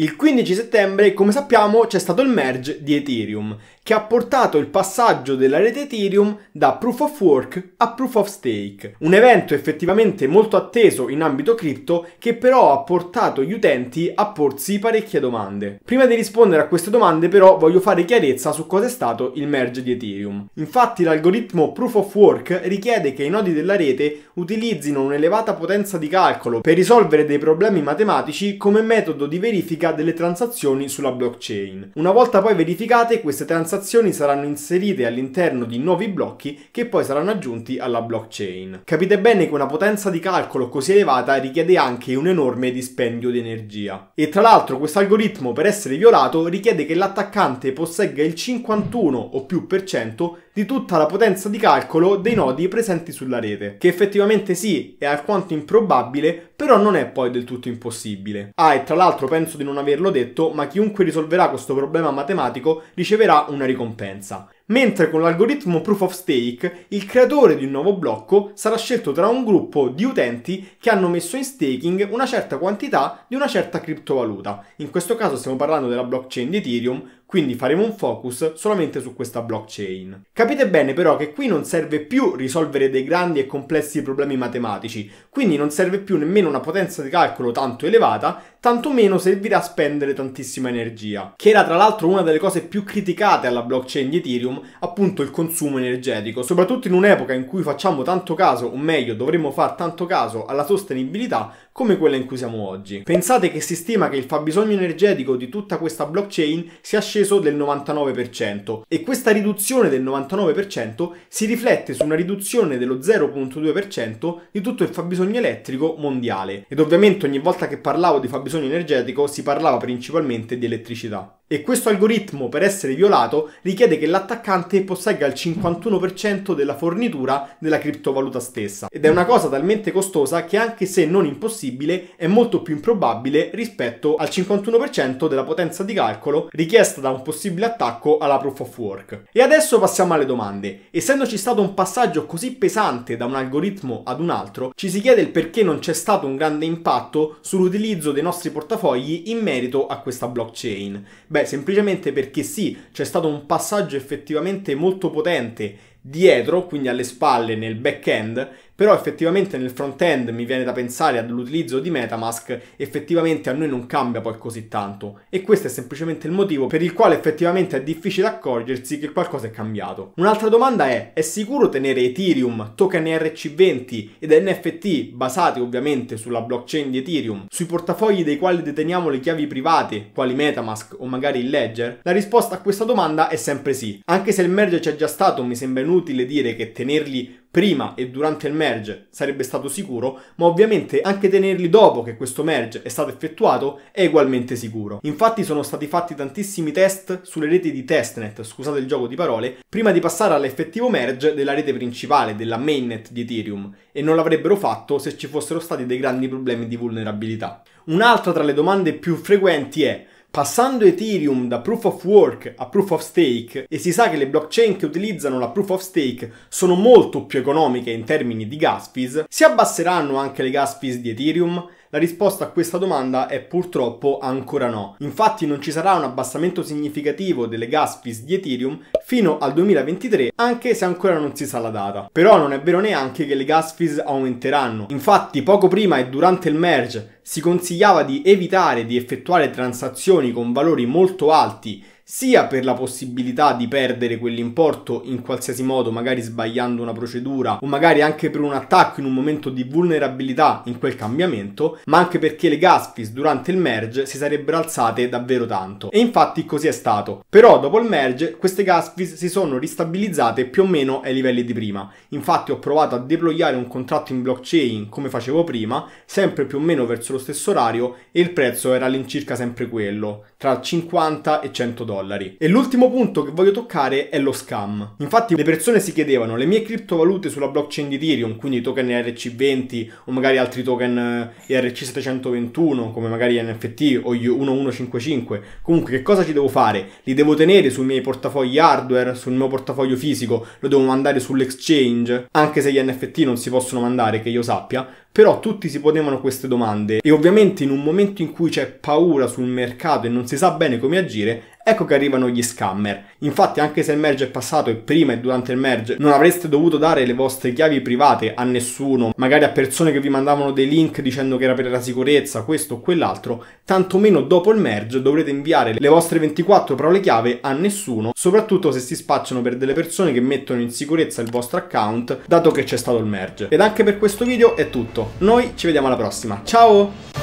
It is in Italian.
Il 15 settembre, come sappiamo, c'è stato il merge di Ethereum, che ha portato il passaggio della rete Ethereum da Proof of Work a Proof of Stake, un evento effettivamente molto atteso in ambito cripto che però ha portato gli utenti a porsi parecchie domande. Prima di rispondere a queste domande però voglio fare chiarezza su cosa è stato il merge di Ethereum. Infatti l'algoritmo Proof of Work richiede che i nodi della rete utilizzino un'elevata potenza di calcolo per risolvere dei problemi matematici come metodo di verifica verifica delle transazioni sulla blockchain. Una volta poi verificate, queste transazioni saranno inserite all'interno di nuovi blocchi che poi saranno aggiunti alla blockchain. Capite bene che una potenza di calcolo così elevata richiede anche un enorme dispendio di energia. E tra l'altro questo algoritmo per essere violato richiede che l'attaccante possegga il 51 o più per cento di tutta la potenza di calcolo dei nodi presenti sulla rete, che effettivamente sì, è alquanto improbabile, però non è poi del tutto impossibile. Ah, e tra l'altro penso di non averlo detto, ma chiunque risolverà questo problema matematico riceverà una ricompensa. Mentre con l'algoritmo proof of stake, il creatore di un nuovo blocco sarà scelto tra un gruppo di utenti che hanno messo in staking una certa quantità di una certa criptovaluta. In questo caso stiamo parlando della blockchain di Ethereum, quindi faremo un focus solamente su questa blockchain. Capite bene però che qui non serve più risolvere dei grandi e complessi problemi matematici, quindi non serve più nemmeno una potenza di calcolo tanto elevata, tantomeno servirà a spendere tantissima energia, che era tra l'altro una delle cose più criticate alla blockchain di Ethereum, appunto il consumo energetico, soprattutto in un'epoca in cui facciamo tanto caso, o meglio dovremmo far tanto caso alla sostenibilità come quella in cui siamo oggi. Pensate che si stima che il fabbisogno energetico di tutta questa blockchain sia scelto sceso del 99% e questa riduzione del 99% si riflette su una riduzione dello 0.2% di tutto il fabbisogno elettrico mondiale ed ovviamente ogni volta che parlavo di fabbisogno energetico si parlava principalmente di elettricità. E questo algoritmo, per essere violato, richiede che l'attaccante possegga il 51% della fornitura della criptovaluta stessa. Ed è una cosa talmente costosa che anche se non impossibile, è molto più improbabile rispetto al 51% della potenza di calcolo richiesta da un possibile attacco alla proof of work. E adesso passiamo alle domande. Essendoci stato un passaggio così pesante da un algoritmo ad un altro, ci si chiede il perché non c'è stato un grande impatto sull'utilizzo dei nostri portafogli in merito a questa blockchain. Beh, Beh, semplicemente perché sì, c'è stato un passaggio effettivamente molto potente dietro, quindi alle spalle nel back-end, però effettivamente nel front-end mi viene da pensare all'utilizzo di Metamask, effettivamente a noi non cambia poi così tanto. E questo è semplicemente il motivo per il quale effettivamente è difficile accorgersi che qualcosa è cambiato. Un'altra domanda è, è sicuro tenere Ethereum, token rc 20 ed NFT basati ovviamente sulla blockchain di Ethereum, sui portafogli dei quali deteniamo le chiavi private, quali Metamask o magari il Ledger? La risposta a questa domanda è sempre sì, anche se il merge c'è già stato mi sembra inutile dire che tenerli prima e durante il merge sarebbe stato sicuro, ma ovviamente anche tenerli dopo che questo merge è stato effettuato è ugualmente sicuro. Infatti sono stati fatti tantissimi test sulle reti di testnet, scusate il gioco di parole, prima di passare all'effettivo merge della rete principale, della mainnet di Ethereum, e non l'avrebbero fatto se ci fossero stati dei grandi problemi di vulnerabilità. Un'altra tra le domande più frequenti è Passando Ethereum da proof of work a proof of stake, e si sa che le blockchain che utilizzano la proof of stake sono molto più economiche in termini di gas fees, si abbasseranno anche le gas fees di Ethereum la risposta a questa domanda è purtroppo ancora no. Infatti non ci sarà un abbassamento significativo delle gas fees di Ethereum fino al 2023, anche se ancora non si sa la data. Però non è vero neanche che le gas fees aumenteranno. Infatti poco prima e durante il merge si consigliava di evitare di effettuare transazioni con valori molto alti sia per la possibilità di perdere quell'importo in qualsiasi modo, magari sbagliando una procedura o magari anche per un attacco in un momento di vulnerabilità in quel cambiamento, ma anche perché le gas fees durante il merge si sarebbero alzate davvero tanto. E infatti così è stato. Però dopo il merge queste gas fees si sono ristabilizzate più o meno ai livelli di prima. Infatti ho provato a deployare un contratto in blockchain come facevo prima, sempre più o meno verso lo stesso orario e il prezzo era all'incirca sempre quello, tra 50 e 100 dollari. E l'ultimo punto che voglio toccare è lo scam. Infatti le persone si chiedevano le mie criptovalute sulla blockchain di Ethereum, quindi token ERC20 o magari altri token ERC721 eh, come magari NFT o U1155, comunque che cosa ci devo fare? Li devo tenere sui miei portafogli hardware, sul mio portafoglio fisico, lo devo mandare sull'exchange, anche se gli NFT non si possono mandare che io sappia, però tutti si ponevano queste domande e ovviamente in un momento in cui c'è paura sul mercato e non si sa bene come agire, ecco che arrivano gli scammer. Infatti anche se il merge è passato e prima e durante il merge non avreste dovuto dare le vostre chiavi private a nessuno, magari a persone che vi mandavano dei link dicendo che era per la sicurezza, questo o quell'altro, tantomeno dopo il merge dovrete inviare le vostre 24 parole chiave a nessuno, soprattutto se si spacciano per delle persone che mettono in sicurezza il vostro account dato che c'è stato il merge. Ed anche per questo video è tutto, noi ci vediamo alla prossima, ciao!